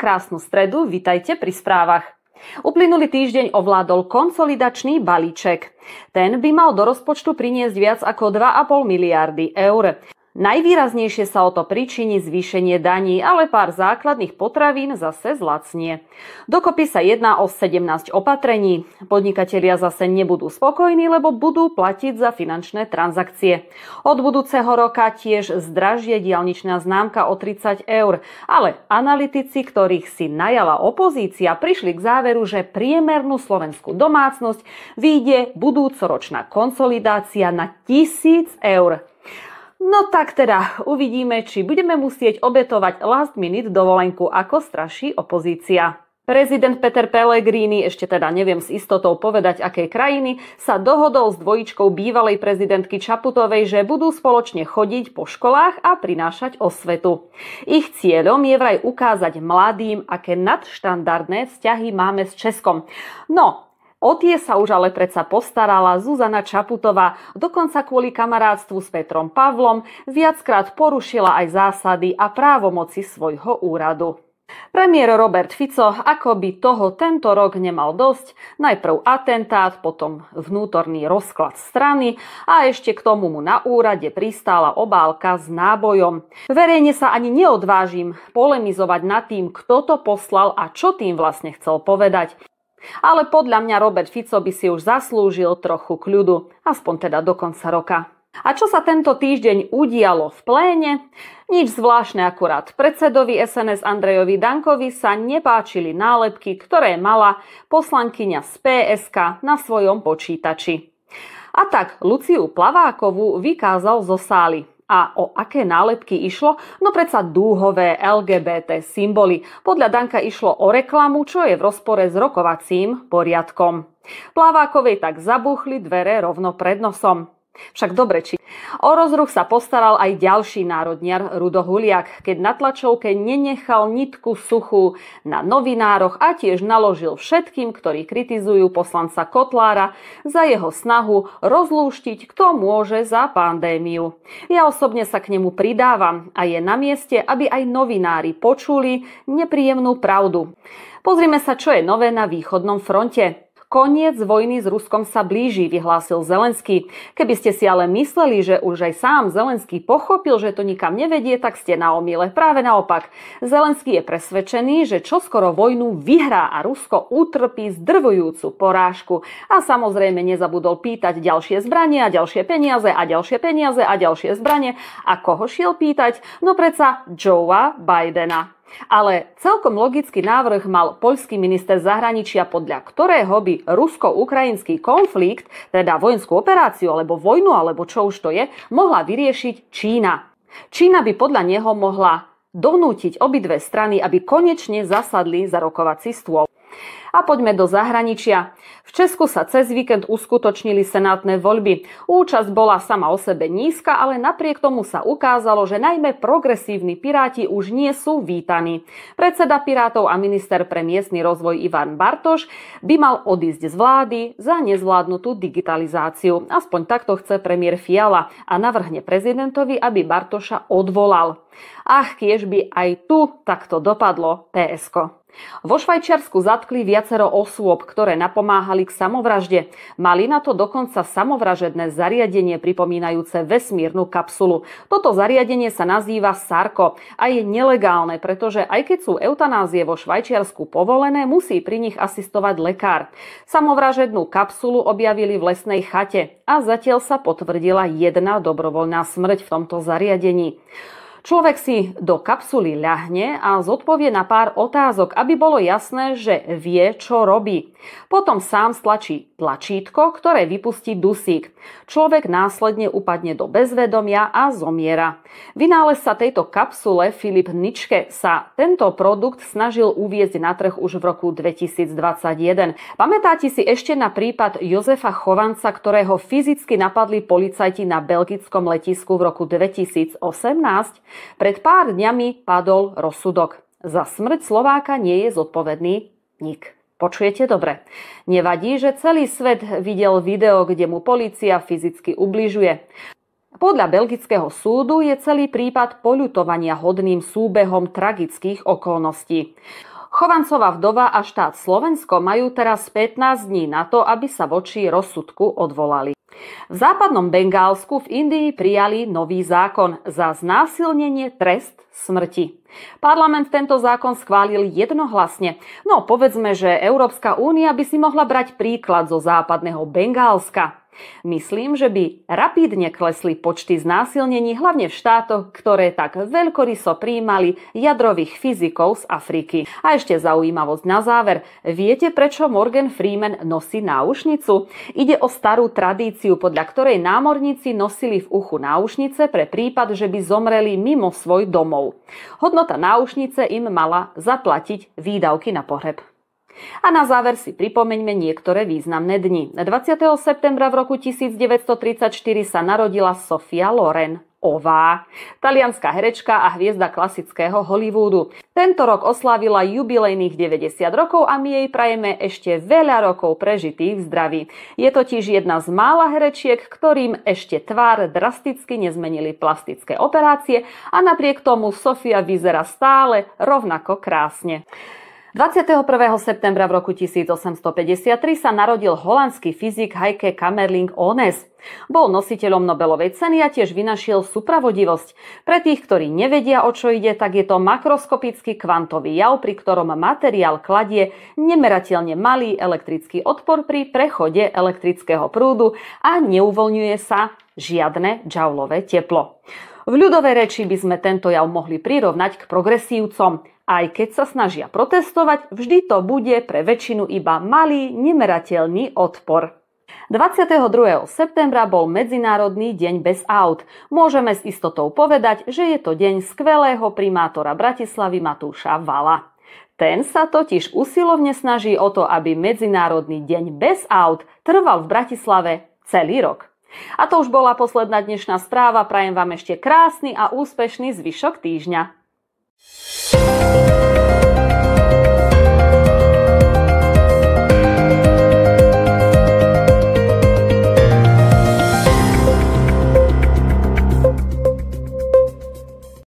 krásnu stredu, vitajte pri správach. Uplynulý týždeň ovládol konsolidačný balíček. Ten by mal do rozpočtu priniesť viac ako 2,5 miliardy eur. Najvýraznejšie sa o to príčini zvýšenie daní, ale pár základných potravín zase zlacnie. Dokopy sa jedná o 17 opatrení. Podnikatelia zase nebudú spokojní, lebo budú platiť za finančné transakcie. Od budúceho roka tiež zdražie dialničná známka o 30 eur, ale analytici, ktorých si najala opozícia, prišli k záveru, že priemernú slovenskú domácnosť vyjde budúcoročná konsolidácia na 1000 eur. No tak teda uvidíme, či budeme musieť obetovať last minute dovolenku, ako straší opozícia. Prezident Peter Pellegrini, ešte teda neviem s istotou povedať akej krajiny, sa dohodol s dvojičkou bývalej prezidentky Čaputovej, že budú spoločne chodiť po školách a prinášať osvetu. Ich cieľom je vraj ukázať mladým, aké nadštandardné vzťahy máme s Českom. No, O tie sa už ale predsa postarala Zuzana Čaputová, dokonca kvôli kamarátstvu s Petrom Pavlom viackrát porušila aj zásady a právomoci svojho úradu. Premiér Robert Fico ako by toho tento rok nemal dosť, najprv atentát, potom vnútorný rozklad strany a ešte k tomu mu na úrade pristála obálka s nábojom. Verejne sa ani neodvážim polemizovať nad tým, kto to poslal a čo tým vlastne chcel povedať. Ale podľa mňa Robert Fico by si už zaslúžil trochu kľudu, aspoň teda do konca roka. A čo sa tento týždeň udialo v pléne? Nič zvláštne akurát. Predsedovi SNS Andrejovi Dankovi sa nepáčili nálepky, ktoré mala poslankyňa z PSK na svojom počítači. A tak Luciu Plavákovú vykázal zo sály. A o aké nálepky išlo? No predsa dúhové LGBT symboly. Podľa Danka išlo o reklamu, čo je v rozpore s rokovacím poriadkom. Plavákovej tak zabuchli dvere rovno pred nosom. Však dobre, či O rozruch sa postaral aj ďalší národniar Rudo Huliak, keď na tlačovke nenechal nitku suchu na novinároch a tiež naložil všetkým, ktorí kritizujú poslanca Kotlára za jeho snahu rozlúštiť, kto môže za pandémiu. Ja osobne sa k nemu pridávam a je na mieste, aby aj novinári počuli nepríjemnú pravdu. Pozrime sa, čo je nové na východnom fronte. Koniec vojny s Ruskom sa blíži, vyhlásil Zelenský. Keby ste si ale mysleli, že už aj sám Zelenský pochopil, že to nikam nevedie, tak ste na omile. Práve naopak. Zelenský je presvedčený, že čoskoro vojnu vyhrá a Rusko utrpí zdrvujúcu porážku. A samozrejme nezabudol pýtať ďalšie zbranie a ďalšie peniaze a ďalšie peniaze a ďalšie zbranie. A koho šiel pýtať? No predsa Joea Bidena. Ale celkom logický návrh mal poľský minister zahraničia, podľa ktorého by rusko-ukrajinský konflikt, teda vojenskú operáciu alebo vojnu alebo čo už to je, mohla vyriešiť Čína. Čína by podľa neho mohla donútiť obidve strany, aby konečne zasadli za rokovací stôl a poďme do zahraničia. V Česku sa cez víkend uskutočnili senátne voľby. Účasť bola sama o sebe nízka, ale napriek tomu sa ukázalo, že najmä progresívni piráti už nie sú vítaní. Predseda Pirátov a minister pre miestny rozvoj Ivan Bartoš by mal odísť z vlády za nezvládnutú digitalizáciu. Aspoň takto chce premiér Fiala a navrhne prezidentovi, aby Bartoša odvolal. Ach, kiež by aj tu takto dopadlo PSK. Vo Švajčiarsku zatkli viacero osôb, ktoré napomáhali k samovražde. Mali na to dokonca samovražedné zariadenie pripomínajúce vesmírnu kapsulu. Toto zariadenie sa nazýva Sarko a je nelegálne, pretože aj keď sú eutanázie vo Švajčiarsku povolené, musí pri nich asistovať lekár. Samovražednú kapsulu objavili v lesnej chate a zatiaľ sa potvrdila jedna dobrovoľná smrť v tomto zariadení. Človek si do kapsuly ľahne a zodpovie na pár otázok, aby bolo jasné, že vie, čo robí. Potom sám stlačí tlačítko, ktoré vypustí dusík. Človek následne upadne do bezvedomia a zomiera. Vynález sa tejto kapsule Filip Ničke sa tento produkt snažil uviezť na trh už v roku 2021. Pamätáte si ešte na prípad Jozefa Chovanca, ktorého fyzicky napadli policajti na belgickom letisku v roku 2018? Pred pár dňami padol rozsudok. Za smrť Slováka nie je zodpovedný nik. Počujete dobre. Nevadí, že celý svet videl video, kde mu policia fyzicky ubližuje. Podľa belgického súdu je celý prípad poľutovania hodným súbehom tragických okolností. Chovancová vdova a štát Slovensko majú teraz 15 dní na to, aby sa voči rozsudku odvolali. V západnom Bengálsku v Indii prijali nový zákon za znásilnenie trest smrti. Parlament tento zákon schválil jednohlasne. No povedzme, že Európska únia by si mohla brať príklad zo západného Bengálska. Myslím, že by rapidne klesli počty znásilnení hlavne v štátoch, ktoré tak veľkoryso príjmali jadrových fyzikov z Afriky. A ešte zaujímavosť na záver. Viete, prečo Morgan Freeman nosí náušnicu? Ide o starú tradíciu, podľa ktorej námorníci nosili v uchu náušnice pre prípad, že by zomreli mimo svoj domov. Hodnota náušnice im mala zaplatiť výdavky na pohreb. A na záver si pripomeňme niektoré významné dni. 20. septembra v roku 1934 sa narodila Sofia Loren. Ová, talianská herečka a hviezda klasického Hollywoodu. Tento rok oslávila jubilejných 90 rokov a my jej prajeme ešte veľa rokov prežitých v zdraví. Je totiž jedna z mála herečiek, ktorým ešte tvár drasticky nezmenili plastické operácie a napriek tomu Sofia vyzerá stále rovnako krásne. 21. septembra v roku 1853 sa narodil holandský fyzik Heike Kamerling Ones. Bol nositeľom Nobelovej ceny a tiež vynašiel supravodivosť. Pre tých, ktorí nevedia, o čo ide, tak je to makroskopický kvantový jav, pri ktorom materiál kladie nemerateľne malý elektrický odpor pri prechode elektrického prúdu a neuvoľňuje sa žiadne džaulové teplo. V ľudovej reči by sme tento jav mohli prirovnať k progresívcom. Aj keď sa snažia protestovať, vždy to bude pre väčšinu iba malý, nemerateľný odpor. 22. septembra bol Medzinárodný deň bez aut. Môžeme s istotou povedať, že je to deň skvelého primátora Bratislavy Matúša Vala. Ten sa totiž usilovne snaží o to, aby Medzinárodný deň bez aut trval v Bratislave celý rok. A to už bola posledná dnešná správa. Prajem vám ešte krásny a úspešný zvyšok týždňa.